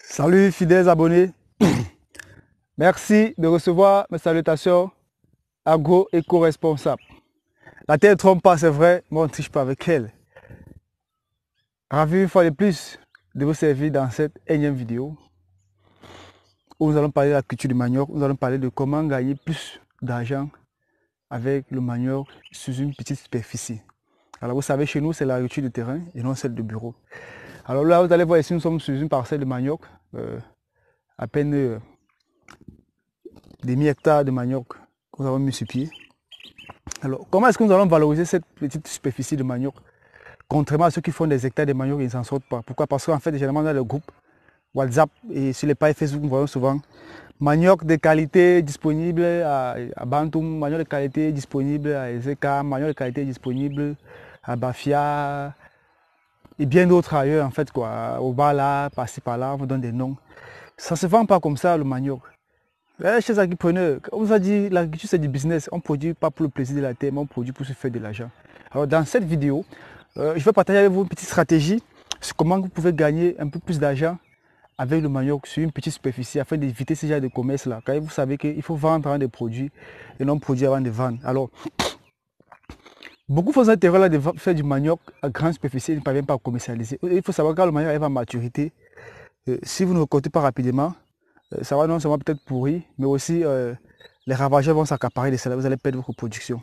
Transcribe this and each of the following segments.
Salut fidèles abonnés. Merci de recevoir mes salutations agro éco responsables La terre ne trompe pas, c'est vrai, mais on ne triche pas avec elle. Ravi une fois de plus de vous servir dans cette énième vidéo où nous allons parler de la culture du manioc, nous allons parler de comment gagner plus d'argent avec le manioc sous une petite superficie. Alors vous savez, chez nous, c'est la culture de terrain et non celle de bureau. Alors là, vous allez voir ici, nous sommes sur une parcelle de manioc, euh, à peine euh, demi-hectare de manioc que nous avons mis sur pied. Alors, comment est-ce que nous allons valoriser cette petite superficie de manioc Contrairement à ceux qui font des hectares de manioc, ils ne s'en sortent pas. Pourquoi Parce qu'en fait, généralement, dans le groupe WhatsApp et sur les pages Facebook, nous voyons souvent manioc de qualité disponible à, à Bantum, manioc de qualité disponible à Ezeka, manioc de qualité disponible à Bafia, et bien d'autres ailleurs en fait quoi. Au bas là, par par-là, on vous donne des noms. Ça se vend pas comme ça le manioc. Eh, chez les agripreneurs, on vous a dit, l'agriculture c'est du business, on produit pas pour le plaisir de la terre, mais on produit pour se faire de l'argent. Alors dans cette vidéo, euh, je vais partager avec vous une petite stratégie sur comment vous pouvez gagner un peu plus d'argent avec le manioc sur une petite superficie afin d'éviter ce genre de commerce là. quand vous savez qu'il faut vendre avant des produits et non produire avant de vendre. Alors, Beaucoup font intérêt à de faire du manioc à grande superficie, ils ne parviennent pas à commercialiser. Il faut savoir que quand le manioc arrive en maturité, euh, si vous ne recortez pas rapidement, euh, ça va non seulement peut-être pourri, mais aussi euh, les ravageurs vont s'accaparer de cela, vous allez perdre votre production.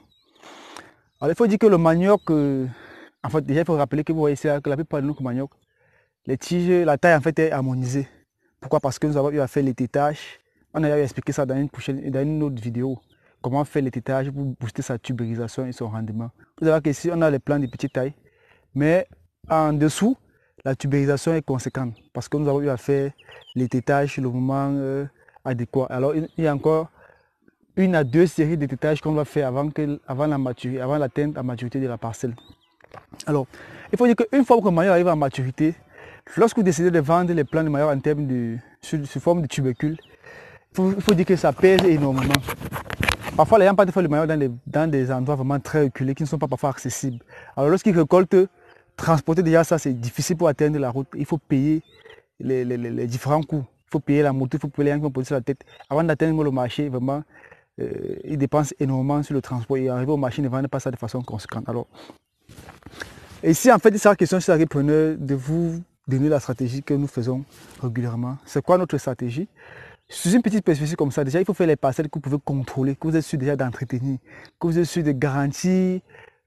Alors il faut dire que le manioc, en fait déjà il faut rappeler que vous voyez ici que la plupart de nos manioc, les tiges, la taille en fait est harmonisée. Pourquoi Parce que nous avons eu à faire les tétages. On a eu ça dans une, prochaine, dans une autre vidéo comment faire les pour booster sa tubérisation et son rendement. Vous savez que on a les plants de petite taille, mais en dessous, la tubérisation est conséquente parce que nous avons eu à faire les tétages le moment euh, adéquat. Alors, il y a encore une à deux séries de tétages qu'on va faire avant, que, avant la maturité, avant l'atteinte à maturité de la parcelle. Alors, il faut dire qu'une fois que le maillot arrive à maturité, lorsque vous décidez de vendre les plants de maillot en termes de, sous, forme de tubercule, il faut, dire que ça pèse énormément. Parfois, les gens partent faire le maillot dans des, endroits vraiment très reculés qui ne sont pas parfois accessibles. Alors, lorsqu'ils récoltent, transporter déjà ça, c'est difficile pour atteindre la route. Il faut payer les, différents coûts. Il faut payer la moto, il faut payer les gens qui vont poser sur la tête. Avant d'atteindre le marché, vraiment, euh, ils dépensent énormément sur le transport. Et arriver au marché, ne vendent pas ça de façon conséquente. Alors, ici, en fait, c'est la question, c'est repreneur de vous donner la stratégie que nous faisons régulièrement. C'est quoi notre stratégie sous une petite perspective comme ça, déjà, il faut faire les parcelles que vous pouvez contrôler, que vous êtes sûr déjà d'entretenir, que vous êtes sûr de garantir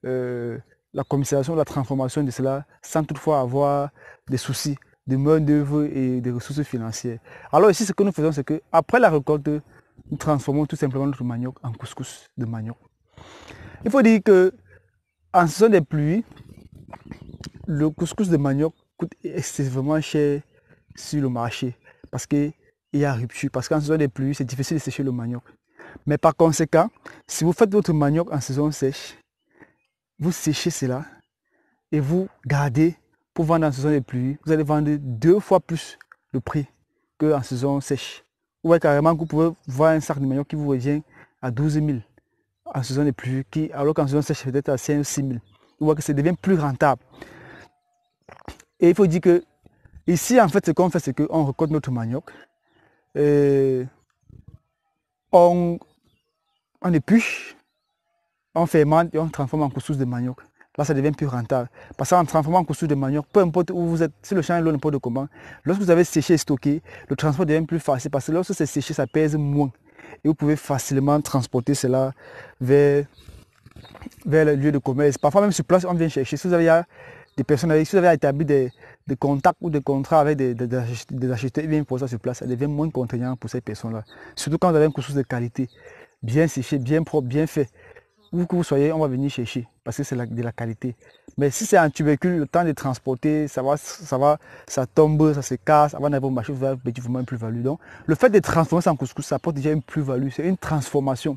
euh, la commercialisation, la transformation de cela, sans toutefois avoir des soucis de main-d'œuvre et des ressources financières. Alors ici, ce que nous faisons, c'est qu'après la récolte, nous transformons tout simplement notre manioc en couscous de manioc. Il faut dire que en saison des pluies, le couscous de manioc coûte excessivement cher sur le marché parce que il y a rupture. Parce qu'en saison des pluies c'est difficile de sécher le manioc. Mais par conséquent, si vous faites votre manioc en saison sèche, vous séchez cela et vous gardez pour vendre en saison des pluies Vous allez vendre deux fois plus le prix qu'en saison sèche. Vous voyez carrément que vous pouvez voir un sac de manioc qui vous revient à 12 000 en saison des pluies qui, alors qu'en saison sèche, peut-être à 5 ou 6 000. Vous voyez que ça devient plus rentable. Et il faut dire que ici, en fait, ce qu'on fait, c'est qu'on récolte notre manioc euh, on, épuche, on fermente et on transforme en couscous de manioc. Là, ça devient plus rentable. Parce qu'en transformant en couscous de manioc, peu importe où vous êtes, si le champ est loin, n'importe comment, lorsque vous avez séché et stocké, le transport devient plus facile. Parce que lorsque c'est séché, ça pèse moins. Et vous pouvez facilement transporter cela vers, vers le lieu de commerce. Parfois, même sur place, on vient chercher. Si vous avez des personnes si vous avez établi des, contacts ou des contrats avec des, acheteurs, des acheteurs, bien pour ça sur place, ça devient moins contraignant pour ces personnes-là. Surtout quand vous avez un couscous de qualité, bien séché, bien propre, bien fait. Où que vous soyez, on va venir chercher parce que c'est de la qualité. Mais si c'est un tubercule, le temps de transporter, ça va, ça va, ça tombe, ça se casse, avant d'avoir marché, vous avez vraiment une plus-value. Donc, le fait de transformer ça en couscous, ça apporte déjà une plus-value, c'est une transformation.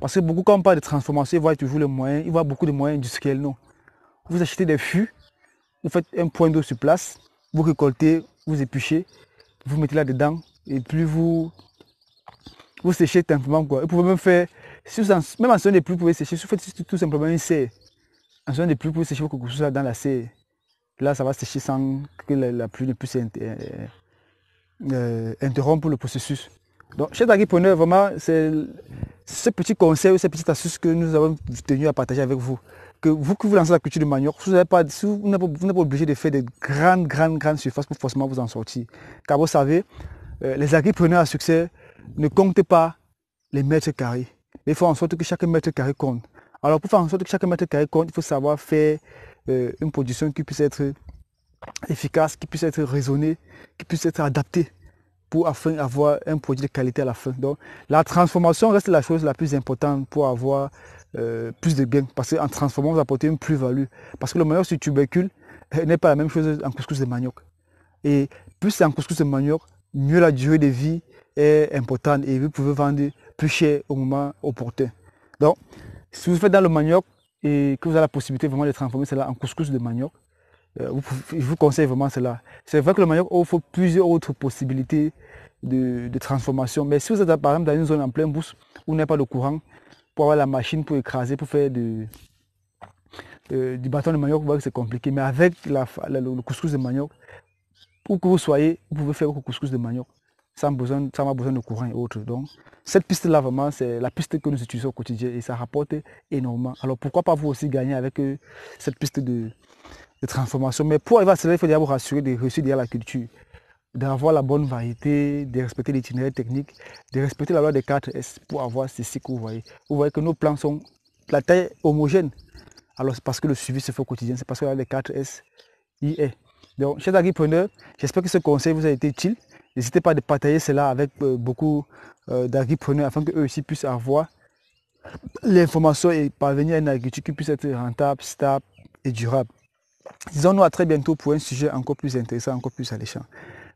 Parce que beaucoup, quand on parle de transformation, ils voient toujours les moyens, ils voient beaucoup de moyens industriels, non. Vous achetez des fûts, vous faites un point d'eau sur place, vous récoltez, vous épluchez, vous mettez là-dedans et plus vous, vous séchez simplement. Quoi. Vous pouvez même faire, si vous en, même en saison de pluie, vous pouvez sécher. Si vous faites tout simplement une serre, en moment de pluie, vous pouvez sécher vos couscous dans la serre. Là, ça va sécher sans que la, pluie ne puisse euh, euh, interrompre le processus. Donc, chez agripreneurs, vraiment, c'est ce petit conseil, cette petite astuce que nous avons tenu à partager avec vous que vous que vous lancez la culture de manioc, vous n'êtes pas, vous n'êtes pas obligé de faire des grandes, grandes, grandes surfaces pour forcément vous en sortir. Car vous savez, euh, les agripreneurs à succès ne comptent pas les mètres carrés. Il faut en sorte que chaque mètre carré compte. Alors pour faire en sorte que chaque mètre carré compte, il faut savoir faire euh, une production qui puisse être efficace, qui puisse être raisonnée, qui puisse être adaptée pour afin avoir un produit de qualité à la fin. Donc la transformation reste la chose la plus importante pour avoir euh, plus de gains. Parce qu'en transformant, vous apportez une plus-value. Parce que le manioc sur tubercule eh, n'est pas la même chose en couscous de manioc. Et plus c'est en couscous de manioc, mieux la durée de vie est importante et vous pouvez vendre plus cher au moment opportun. Donc, si vous faites dans le manioc et que vous avez la possibilité vraiment de transformer cela en couscous de manioc, euh, je vous conseille vraiment cela. C'est vrai que le manioc offre plusieurs autres possibilités de, transformation, mais si vous êtes par exemple dans une zone en plein bourse où n'est pas le courant, pour avoir la machine pour écraser, pour faire de, euh, du bâton de manioc, vous voyez que c'est compliqué. Mais avec la, le couscous de manioc, où que vous soyez, vous pouvez faire le couscous de manioc sans besoin, ça avoir besoin de courant et autres. Donc, cette piste-là, vraiment, c'est la piste que nous utilisons au quotidien et ça rapporte énormément. Alors, pourquoi pas vous aussi gagner avec euh, cette piste de, de, transformation Mais pour arriver à cela, il faut déjà vous rassurer de réussir derrière la culture d'avoir la bonne variété, de respecter l'itinéraire technique, de respecter la loi des 4S pour avoir ceci que vous voyez. Vous voyez que nos plans sont la taille homogène. Alors c'est parce que le suivi se fait au quotidien, c'est parce que la loi des 4S y est. Donc, chers agripreneurs, j'espère que ce conseil vous a été utile. N'hésitez pas à partager cela avec euh, beaucoup euh, d'agripreneurs afin qu'eux aussi puissent avoir l'information et parvenir à une agriculture qui puisse être rentable, stable et durable. Disons-nous à très bientôt pour un sujet encore plus intéressant, encore plus alléchant.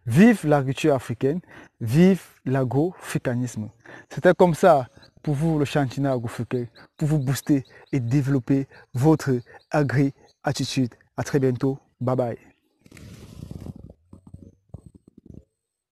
Vive l'agriculture africaine, vive l'agrofricanisme. C'était comme ça pour vous le chantinat agrofricain, pour vous booster et développer votre agri-attitude. À très bientôt. Bye bye.